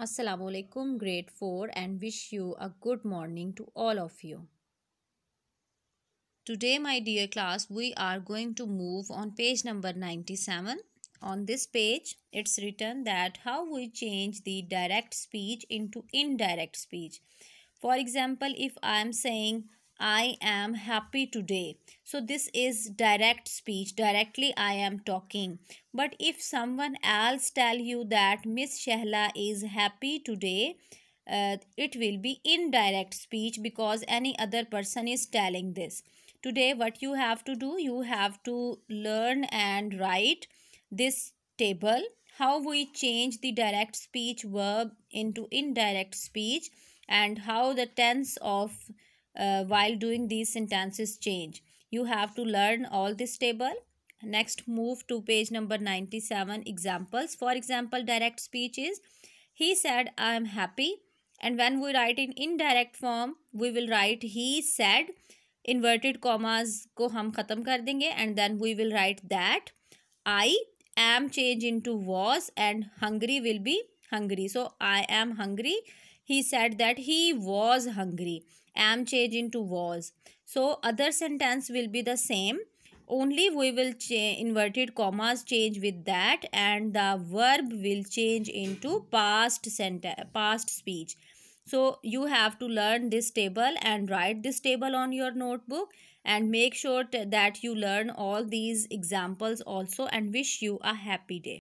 Assalamu alaikum grade 4 and wish you a good morning to all of you. Today my dear class we are going to move on page number 97. On this page it's written that how we change the direct speech into indirect speech. For example if I am saying I am happy today. So this is direct speech. Directly I am talking. But if someone else tell you that Miss Shahla is happy today, uh, it will be indirect speech because any other person is telling this. Today what you have to do, you have to learn and write this table. How we change the direct speech verb into indirect speech and how the tense of uh, while doing these sentences change. You have to learn all this table. Next, move to page number 97 examples. For example, direct speech is, he said, I am happy. And when we write in indirect form, we will write he said. Inverted commas ko hum khatam kar denge and then we will write that. I am change into was and hungry will be hungry. So, I am hungry he said that he was hungry am changing into was so other sentence will be the same only we will change inverted commas change with that and the verb will change into past sentence past speech so you have to learn this table and write this table on your notebook and make sure that you learn all these examples also and wish you a happy day